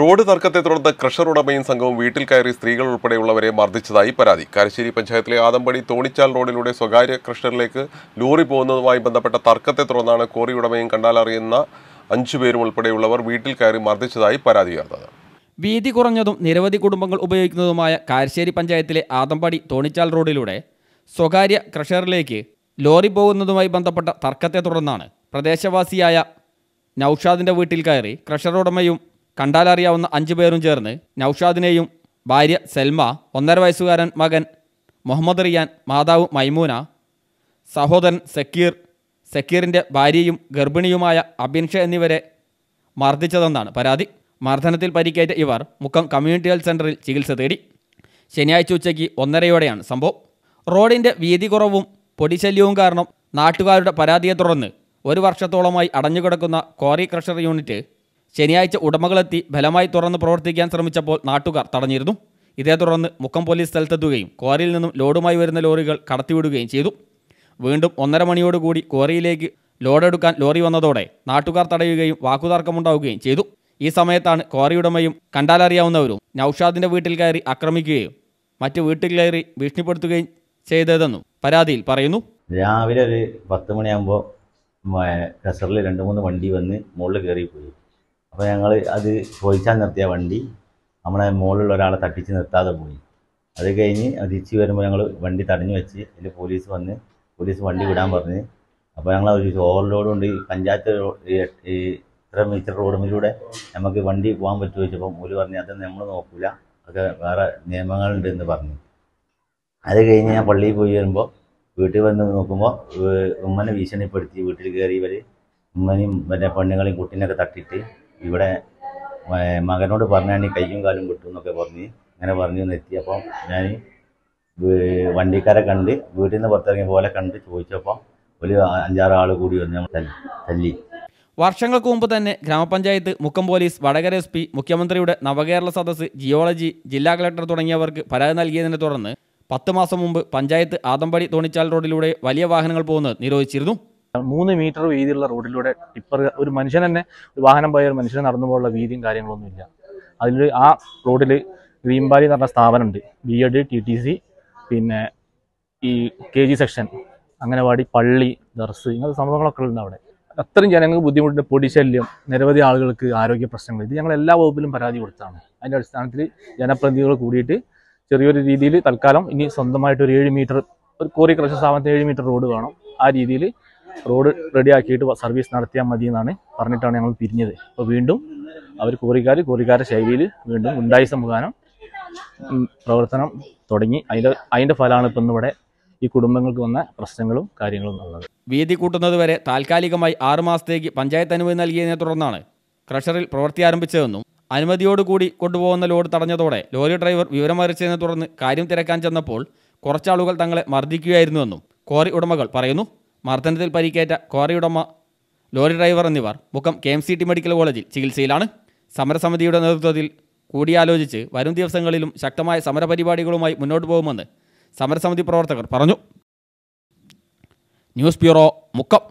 road തർക്കത്തെ തുടർന്ന് crusher ഉടമയും സംഘവും വീട്ടിൽ കയറി സ്ത്രീകൾ ഉൾപ്പെടെയുള്ളവരെ മർദ്ദിച്ചതായി പരാതി കാരശ്ശേരി പഞ്ചായത്തിലെ ആദമ്പടി തോണിച്ചാൽ റോഡിലൂടെ സ്വകാര്യ ക്രഷറിലേക്ക് ലോറി പോകുന്നതുമായി ബന്ധപ്പെട്ട തർക്കത്തെ തുടർന്നാണ് കോറി ഉടമയും കണ്ടാലറിയുന്ന അഞ്ചുപേരും ഉൾപ്പെടെയുള്ളവർ വീട്ടിൽ കയറി മർദ്ദിച്ചതായി പരാതി ഉയർന്നത് വീതി കുറഞ്ഞതും നിരവധി കുടുംബങ്ങൾ ഉപയോഗിക്കുന്നതുമായ കാരശ്ശേരി പഞ്ചായത്തിലെ ആദമ്പടി തോണിച്ചാൽ റോഡിലൂടെ സ്വകാര്യ ക്രഷറിലേക്ക് ലോറി പോകുന്നതുമായി ബന്ധപ്പെട്ട തർക്കത്തെ തുടർന്നാണ് പ്രദേശവാസിയായ നൌഷാദിൻ്റെ വീട്ടിൽ കയറി ക്രഷർ ഉടമയും കണ്ടാലറിയാവുന്ന അഞ്ചു പേരും ചേർന്ന് നൌഷാദിനെയും ഭാര്യ സെൽമ ഒന്നര വയസ്സുകാരൻ മകൻ മുഹമ്മദ് റിയാൻ മാതാവ് മൈമൂന സഹോദരൻ സക്കീർ സക്കീറിൻ്റെ ഭാര്യയും ഗർഭിണിയുമായ അബിൻഷ എന്നിവരെ മർദ്ദിച്ചതെന്നാണ് പരാതി മർദ്ദനത്തിൽ പരിക്കേറ്റ ഇവർ മുക്കം കമ്മ്യൂണിറ്റി ഹെൽത്ത് സെൻ്ററിൽ ചികിത്സ തേടി ശനിയാഴ്ച ഉച്ചയ്ക്ക് ഒന്നരയോടെയാണ് സംഭവം റോഡിൻ്റെ വീതി കുറവും പൊടിശല്യവും കാരണം നാട്ടുകാരുടെ പരാതിയെ തുടർന്ന് ഒരു വർഷത്തോളമായി അടഞ്ഞുകിടക്കുന്ന കോറി ക്രഷർ യൂണിറ്റ് ശനിയാഴ്ച ഉടമകളെത്തി ബലമായി തുറന്ന് പ്രവർത്തിക്കാൻ ശ്രമിച്ചപ്പോൾ നാട്ടുകാർ തടഞ്ഞിരുന്നു ഇതേ തുടർന്ന് മുക്കം പോലീസ് സ്ഥലത്തെത്തുകയും ക്വാറിയിൽ നിന്നും ലോഡുമായി വരുന്ന ലോറികൾ കടത്തിവിടുകയും ചെയ്തു വീണ്ടും ഒന്നര മണിയോടുകൂടി ക്വാറിയിലേക്ക് ലോഡെടുക്കാൻ ലോറി വന്നതോടെ നാട്ടുകാർ തടയുകയും വാക്കുതർക്കമുണ്ടാവുകയും ചെയ്തു ഈ സമയത്താണ് ക്വാറിയുടമയും കണ്ടാലറിയാവുന്നവരും നൌഷാദിൻ്റെ വീട്ടിൽ കയറി ആക്രമിക്കുകയും മറ്റ് വീട്ടിൽ കയറി ഭീഷണിപ്പെടുത്തുകയും ചെയ്തതെന്നും പരാതിയിൽ പറയുന്നു രാവിലെ ഒരു പത്ത് മണിയാകുമ്പോൾ കസറിൽ രണ്ട് മൂന്ന് വണ്ടി വന്ന് മുകളിൽ കയറിപ്പോയി അപ്പോൾ ഞങ്ങൾ അത് ചോദിച്ചാൽ നിർത്തിയ വണ്ടി നമ്മളെ മുകളിലുള്ള ഒരാളെ തട്ടിച്ച് നിർത്താതെ പോയി അത് കഴിഞ്ഞ് തിരിച്ച് വരുമ്പോൾ ഞങ്ങൾ വണ്ടി തടഞ്ഞു വെച്ച് അതിൽ പോലീസ് വന്ന് പോലീസ് വണ്ടി വിടാൻ പറഞ്ഞ് അപ്പോൾ ഞങ്ങൾ ഒരു ഓവർലോഡ് കൊണ്ട് പഞ്ചായത്ത് ഇത്ര മീറ്റർ റോഡിലൂടെ നമുക്ക് വണ്ടി പോകാൻ പറ്റുമോ ചോദിച്ചപ്പോൾ മൂല് പറഞ്ഞു അത് നമ്മൾ നോക്കില്ല അതൊക്കെ വേറെ നിയമങ്ങളുണ്ട് എന്ന് പറഞ്ഞു അത് കഴിഞ്ഞ് ഞാൻ പള്ളിയിൽ പോയി വരുമ്പോൾ വീട്ടിൽ വന്ന് നോക്കുമ്പോൾ ഉമ്മനെ ഭീഷണിപ്പെടുത്തി വീട്ടിൽ കയറി ഇവർ ഉമ്മനെയും മറ്റേ പെണ്ണുങ്ങളെയും കുട്ടീനെയൊക്കെ തട്ടിയിട്ട് ഇവിടെ മകനോട് പറഞ്ഞാണ് കൈയും കാലും കിട്ടും എന്നൊക്കെ പറഞ്ഞ് അങ്ങനെ പറഞ്ഞു എത്തി അപ്പം ഞാൻ വണ്ടിക്കാരെ കണ്ട് വീട്ടിൽ നിന്ന് പുറത്തിറങ്ങിയ പോലെ കണ്ട് ചോദിച്ചപ്പോൾ ഒരു അഞ്ചാറ് ആൾ കൂടി വന്ന് നമ്മൾ തല്ലി വർഷങ്ങൾക്ക് മുമ്പ് തന്നെ ഗ്രാമപഞ്ചായത്ത് Mukkam police Vadakara S P മുഖ്യമന്ത്രിയുടെ നവകേരള സദസ് ജിയോളജി ജില്ലാ കളക്ടർ തുടങ്ങിയവർക്ക് പരാതി നൽകിയതിനെ തുടർന്ന് പത്ത് മാസം മുമ്പ് പഞ്ചായത്ത് ആദംപടി തോണിച്ചാൽ റോഡിലൂടെ വലിയ വാഹനങ്ങൾ പോകുന്നത് നിരോധിച്ചിരുന്നു മൂന്ന് മീറ്റർ വീതിയുള്ള റോഡിലൂടെ ടിപ്പർ ഒരു മനുഷ്യൻ തന്നെ വാഹനം പോയ ഒരു മനുഷ്യനെ നടന്നു പോകാനുള്ള വീതിയും കാര്യങ്ങളൊന്നും ഇല്ല അതിൽ ആ റോഡിൽ ഗ്രീൻബാലി എന്ന് പറഞ്ഞ സ്ഥാപനമുണ്ട് B Ed T T C പിന്നെ ഈ കെ ജി സെക്ഷൻ അങ്ങനവാടി പള്ളി ദർസ് ഇങ്ങനത്തെ സംഭവങ്ങളൊക്കെ ഉണ്ട് അവിടെ അത്രയും ജനങ്ങൾക്ക് ബുദ്ധിമുട്ടുണ്ട് പൊടിശല്യം നിരവധി ആളുകൾക്ക് ആരോഗ്യ പ്രശ്നങ്ങൾ ഇത് ഞങ്ങൾ എല്ലാ വകുപ്പിലും പരാതി കൊടുത്താണ് അതിൻ്റെ അടിസ്ഥാനത്തിൽ ജനപ്രതിനിധികൾ കൂടിയിട്ട് ചെറിയൊരു രീതിയിൽ തൽക്കാലം ഇനി സ്വന്തമായിട്ട് ഒരു ഏഴ് മീറ്റർ ഒരു കോറി കൃഷി സ്ഥാപനത്തിന് ഏഴ് മീറ്റർ റോഡ് വേണം ആ രീതിയിൽ റോഡ് റെഡിയാക്കിയിട്ട് സർവീസ് നടത്തിയാൽ മതി എന്നാണ് പറഞ്ഞിട്ടാണ് ഞങ്ങൾ പിരിഞ്ഞത് അപ്പോൾ വീണ്ടും അവർ കോറിക്കാർ കോറിക്കാരുടെ ശൈലിയിൽ വീണ്ടും ഉണ്ടായി സംവിധാനം പ്രവർത്തനം തുടങ്ങി അതിൻ്റെ അതിൻ്റെ ഫലമാണ് ഇപ്പം ഇവിടെ ഈ കുടുംബങ്ങൾക്ക് വന്ന പ്രശ്നങ്ങളും കാര്യങ്ങളും ഉള്ളത് വീതി കൂട്ടുന്നതുവരെ താൽക്കാലികമായി ആറുമാസത്തേക്ക് പഞ്ചായത്ത് അനുമതി നൽകിയതിനെ തുടർന്നാണ് ക്രഷറിൽ പ്രവൃത്തി ആരംഭിച്ചതെന്നും അനുമതിയോടുകൂടി കൊണ്ടുപോകുന്ന ലോഡ് തടഞ്ഞതോടെ ലോറി ഡ്രൈവർ വിവരമറിച്ചതിനെ തുടർന്ന് കാര്യം തിരക്കാൻ ചെന്നപ്പോൾ കുറച്ചാളുകൾ തങ്ങളെ മർദ്ദിക്കുകയായിരുന്നുവെന്നും കോറി ഉടമകൾ പറയുന്നു മർദ്ദനത്തിൽ പരിക്കേറ്റ ക്വാറി ലോറി ഡ്രൈവർ എന്നിവർ മുഖം K M C T medical കോളേജിൽ ചികിത്സയിലാണ് സമരസമിതിയുടെ നേതൃത്വത്തിൽ കൂടിയാലോചിച്ച് വരും ദിവസങ്ങളിലും ശക്തമായ സമരപരിപാടികളുമായി മുന്നോട്ട് പോകുമെന്ന് സമരസമിതി പ്രവർത്തകർ പറഞ്ഞു ന്യൂസ് ബ്യൂറോ മുക്കം